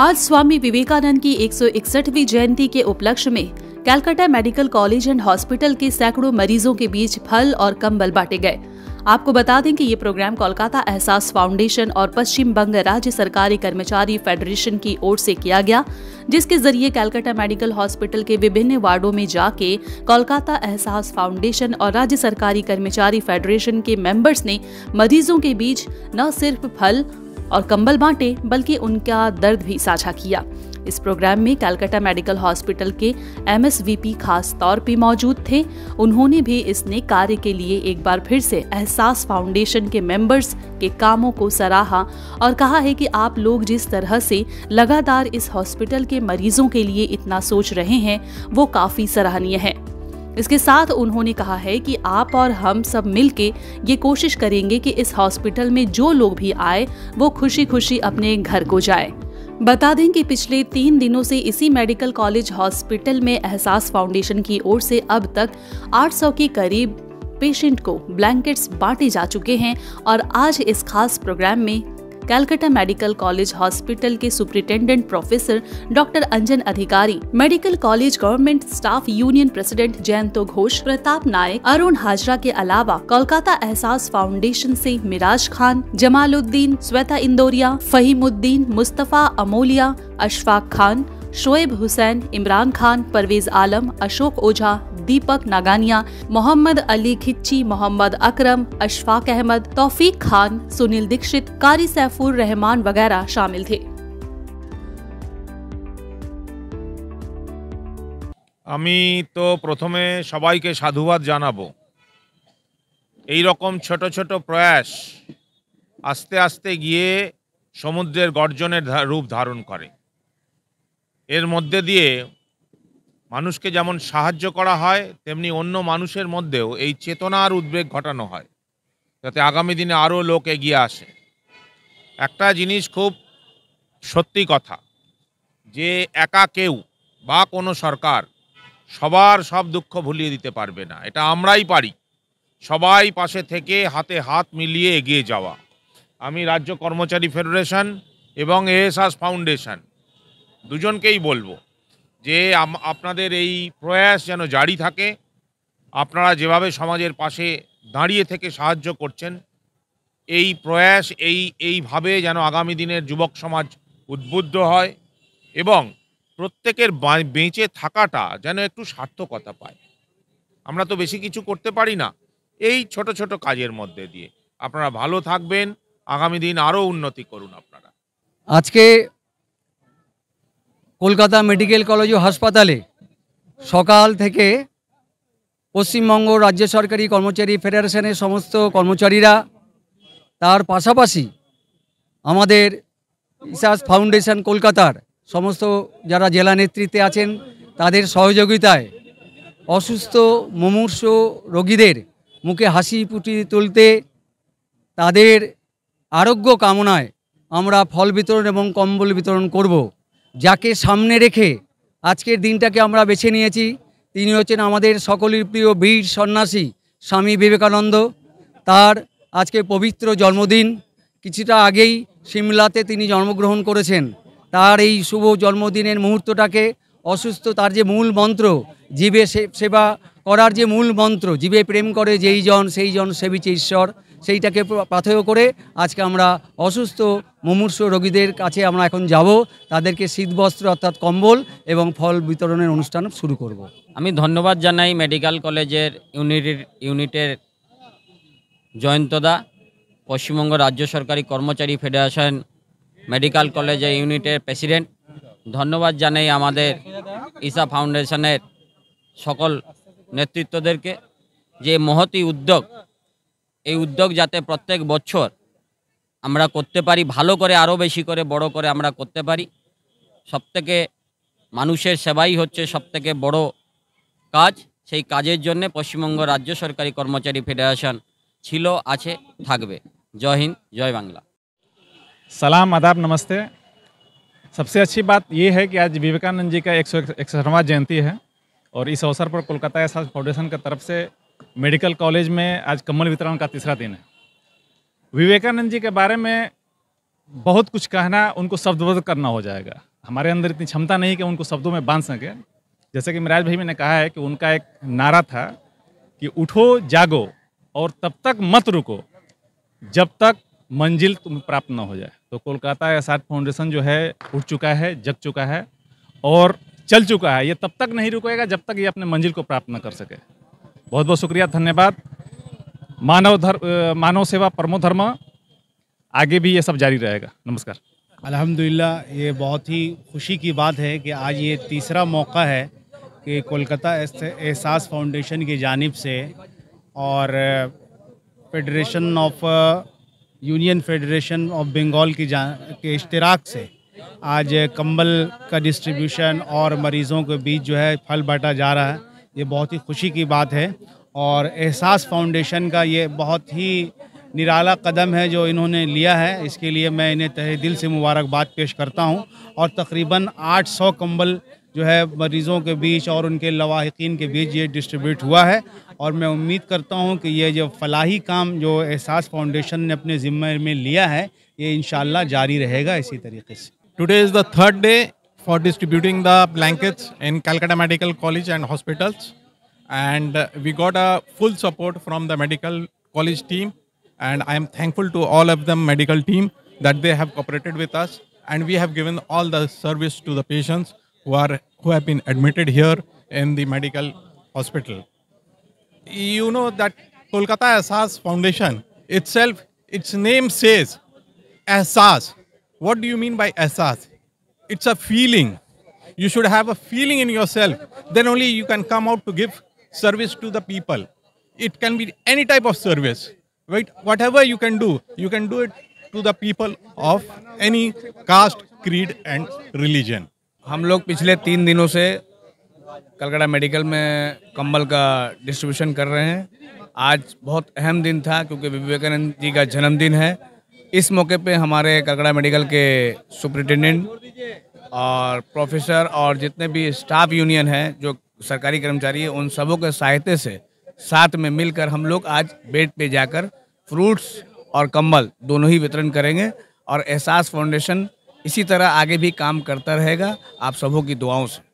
आज स्वामी विवेकानंद की 161वीं जयंती के उपलक्ष्य में Calcutta medical college and hospital के सैकड़ों मरीजों के बीच फल और कंबल बांटे गए आपको बता दें कि ये प्रोग्राम कोलकाता एहसास फाउंडेशन और पश्चिम बंग राज्य सरकारी कर्मचारी फेडरेशन की ओर से किया गया जिसके जरिए कैलकाटा मेडिकल हॉस्पिटल के विभिन्न वार्डों में जाके कोलकाता एहसास फाउंडेशन और राज्य सरकारी कर्मचारी फेडरेशन के मेंबर्स ने मरीजों के बीच न सिर्फ फल और कंबल बांटे बल्कि उनका दर्द भी साझा किया इस प्रोग्राम में कलकत्ता मेडिकल हॉस्पिटल के पी खास तौर पर मौजूद थे उन्होंने भी इस नेक कार्य के लिए एक बार फिर से एहसास फाउंडेशन के मेंबर्स के कामों को सराहा और कहा है कि आप लोग जिस तरह से लगातार इस हॉस्पिटल के मरीजों के लिए इतना सोच रहे हैं वो काफ़ी सराहनीय है इसके साथ उन्होंने कहा है कि आप और हम सब मिलके ये कोशिश करेंगे कि इस हॉस्पिटल में जो लोग भी आए वो खुशी खुशी अपने घर को जाए बता दें कि पिछले तीन दिनों से इसी मेडिकल कॉलेज हॉस्पिटल में एहसास फाउंडेशन की ओर से अब तक 800 के करीब पेशेंट को ब्लैंकेट्स बांटे जा चुके हैं और आज इस खास प्रोग्राम में कैलकटा मेडिकल कॉलेज हॉस्पिटल के superintendent professor doctor Anjan Adhikari medical college government staff union president Jayanto Ghosh Pratap Nayak Arun Hazra के अलावा कोलकाता एहसास फाउंडेशन से मिराज खान जमालुद्दीन श्वेता इंदौरिया फहीमुद्दीन मुस्तफा अमोलिया अशफाक खान शोएब हुसैन इमरान खान परवेज आलम अशोक ओझा দীপক নাগানিয়া মোহাম্মদ আলী খিচ্চি মোহাম্মদ আকরম আশফাক আহমদ তৌফিক খান সুনীল দীক্ষিত কারি সৈফুর রহমান বগেরা শামিল থে আমি তো প্রথমে সবাইকে সাধুবাদ জানাবো এই রকম ছোট ছোট প্রয়াস আস্তে আস্তে গিয়ে সমুদ্রের গর্জনের রূপ ধারণ করে এর মধ্যে দিয়ে মানুষকে যেমন সাহায্য করা হয় তেমনি অন্য মানুষের মধ্যেও এই চেতনার উদ্বেগ ঘটানো হয় যাতে আগামী দিনে আরও লোক এগিয়ে আসে একটা জিনিস খুব সত্যি কথা যে একা কেউ বা কোনো সরকার সবার সব দুঃখ ভুলিয়ে দিতে পারবে না এটা আমরাই পারি সবাই পাশে থেকে হাতে হাত মিলিয়ে এগিয়ে যাওয়া আমি রাজ্য কর্মচারী ফেডারেশন এবং এএসআস ফাউন্ডেশন দুজনকেই বলবো যে আপনাদের এই প্রয়াস যেন জারি থাকে আপনারা যেভাবে সমাজের পাশে দাঁড়িয়ে থেকে সাহায্য করছেন এই প্রয়াস এই এইভাবে যেন আগামী দিনের যুবক সমাজ উদ্বুদ্ধ হয় এবং প্রত্যেকের বেঁচে থাকাটা যেন একটু সার্থকতা পায় আমরা তো বেশি কিছু করতে পারি না এই ছোট ছোট কাজের মধ্যে দিয়ে আপনারা ভালো থাকবেন আগামী দিন আরও উন্নতি করুন আপনারা আজকে কলকাতা মেডিকেল কলেজ ও হাসপাতালে সকাল থেকে পশ্চিমবঙ্গ রাজ্য সরকারি কর্মচারী ফেডারেশনের সমস্ত কর্মচারীরা তার পাশাপাশি আমাদের ইসাস ফাউন্ডেশন কলকাতার সমস্ত যারা জেলা নেতৃত্বে আছেন তাদের সহযোগিতায় অসুস্থ মুমূর্ষ রোগীদের মুখে হাসি ফুটিয়ে তুলতে তাদের আরোগ্য কামনায় আমরা ফল বিতরণ এবং কম্বল বিতরণ করব যাকে সামনে রেখে আজকের দিনটাকে আমরা বেছে নিয়েছি তিনি হচ্ছেন আমাদের সকলের প্রিয় বীর সন্ন্যাসী স্বামী বিবেকানন্দ তার আজকে পবিত্র জন্মদিন কিছুটা আগেই সিমলাতে তিনি জন্মগ্রহণ করেছেন তার এই শুভ জন্মদিনের মুহূর্তটাকে অসুস্থ তার যে মূল মন্ত্র জীবে সেবা করার যে মূল মন্ত্র জীবে প্রেম করে যেই জন সেই জন সেবিচে ঈশ্বর সেইটাকে পাথেয় করে আজকে আমরা অসুস্থ মুমূর্ষ রোগীদের কাছে আমরা এখন যাব তাদেরকে শীতবস্ত্র অর্থাৎ কম্বল এবং ফল বিতরণের অনুষ্ঠান শুরু করব। আমি ধন্যবাদ জানাই মেডিকেল কলেজের ইউনিটের ইউনিটের জয়ন্তদা পশ্চিমবঙ্গ রাজ্য সরকারি কর্মচারী ফেডারেশন মেডিকেল কলেজের ইউনিটের প্রেসিডেন্ট ধন্যবাদ জানাই আমাদের ঈশা ফাউন্ডেশনের সকল নেতৃত্বদেরকে যে মহতি উদ্যোগ ए उद्योग जाते प्रत्येक বৎসর আমরা করতে পারি ভালো করে আরো বেশি করে বড় করে আমরা করতে পারি সবথেকে মানুষের সেবাই হচ্ছে সবথেকে বড় কাজ সেই কাজের জন্য পশ্চিমবঙ্গ রাজ্য সরকারি কর্মচারী ফেডারেশন ছিল আছে থাকবে জয় হিন্দ জয় বাংলা সালাম আদাব নমস্তে सबसे अच्छी बात यह है कि आज विवेकानंद जी का 121वां जयंती है और इस अवसर पर कोलकाता एस फाउंडेशन की तरफ से मेडिकल कॉलेज में आज कम्बल वितरण का तीसरा दिन है विवेकानंद जी के बारे में बहुत कुछ कहना उनको शब्दबद्ध करना हो जाएगा हमारे अंदर इतनी क्षमता नहीं कि उनको शब्दों में बांध सकें जैसे कि मिराज भाई मैंने कहा है कि उनका एक नारा था कि उठो जागो और तब तक मत रुको जब तक मंजिल तुम्हें प्राप्त न हो जाए तो कोलकाता एसाट फाउंडेशन जो है उठ चुका है जग चुका है और चल चुका है ये तब तक नहीं रुकेगा जब तक ये अपने मंजिल को प्राप्त ना कर सके बहुत बहुत शुक्रिया धन्यवाद मानव धर्म मानव सेवा परमो धर्म आगे भी ये सब जारी रहेगा नमस्कार अल्हम्दुलिल्लाह ये बहुत ही खुशी की बात है कि आज ये तीसरा मौका है कि कोलकाता एहसास फाउंडेशन की जानब से और federation of union federation of Bengal की जान के इश्तराक से आज कंबल का डिस्ट्रीब्यूशन और मरीज़ों के बीच जो है फल बांटा जा रहा है ये बहुत ही खुशी की बात है और एहसास फाउंडेशन का ये बहुत ही निराला कदम है जो इन्होंने लिया है इसके लिए मैं इन्हें तहे दिल से मुबारकबाद पेश करता हूँ और तकरीबन 800 कंबल जो है मरीज़ों के बीच और उनके लवाकिन के बीच ये डिस्ट्रीब्यूट हुआ है और मैं उम्मीद करता हूँ कि ये जो फलाही काम जो एहसास फाउंडेशन ने अपने ज़िम्मे में लिया है ये इन जारी रहेगा इसी तरीके से today is the third day for distributing the blankets in Calcutta Medical College and hospitals. And uh, we got a full support from the medical college team. And I am thankful to all of the medical team that they have cooperated with us. And we have given all the service to the patients who, are, who have been admitted here in the medical hospital. You know that Kolkata Ahsas Foundation itself, its name says Ahsas. What do you mean by Ahsas? it's a feeling you should have a feeling in yourself then only you can come out to give service to the people it can be any type of service right whatever you can do you can do it to the people of any caste creed and religion हम लोग पिछले तीन दिनों से Calcutta medical में कंबल का distribution कर रहे हैं आज बहुत अहम दिन था क्योंकि विवेकानंद जी का जन्मदिन है इस मौके पे हमारे करकड़ा मेडिकल के सुप्रिटेंडेंट और प्रोफेसर और जितने भी स्टाफ यूनियन हैं जो सरकारी कर्मचारी हैं उन सबों के सहायते से साथ में मिलकर हम लोग आज बेड पे जाकर फ्रूट्स और कंबल दोनों ही वितरण करेंगे और एहसास फाउंडेशन इसी तरह आगे भी काम करता रहेगा आप सबों की दुआओं से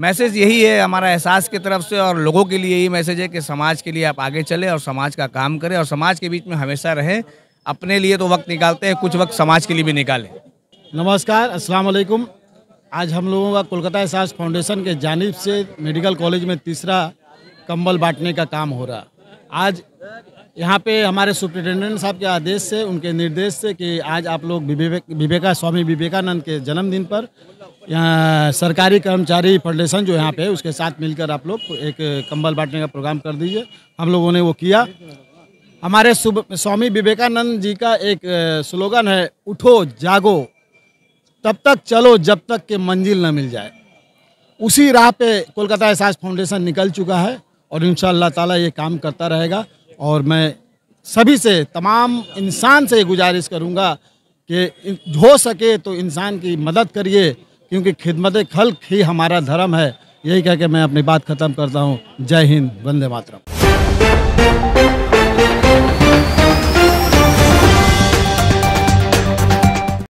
मैसेज यही है हमारा एहसास की तरफ से और लोगों के लिए यही मैसेज है कि समाज के लिए आप आगे चले और समाज का काम करें और समाज के बीच में हमेशा रहें अपने लिए तो वक्त निकालते हैं कुछ वक्त समाज के लिए भी निकालें नमस्कार अस्सलाम वालेकुम आज हम लोगों का कोलकाता एहसास फाउंडेशन के जानब से मेडिकल कॉलेज में तीसरा कम्बल बांटने का काम हो रहा आज यहाँ पे हमारे सुप्रिटेंडेंट साहब के आदेश से उनके निर्देश से कि आज आप लोग विवेक विवेका स्वामी विवेकानंद के जन्मदिन पर यहाँ सरकारी कर्मचारी फेडरेशन जो यहाँ पे है उसके साथ मिलकर आप लोग एक कंबल बांटने का प्रोग्राम कर दीजिए हम लोगों ने वो किया हमारे स्वामी विवेकानंद जी का एक स्लोगन है उठो जागो तब तक चलो जब तक के मंजिल न मिल जाए उसी राह पे कोलकाता एहसास फाउंडेशन निकल चुका है और इन ताला ये काम करता रहेगा और मैं सभी से तमाम इंसान से गुजारिश करूँगा कि हो सके तो इंसान की मदद करिए क्योंकि खिदमत खल्क ही हमारा धर्म है यही कह के मैं अपनी बात ख़त्म करता हूँ जय हिंद वंदे मातरम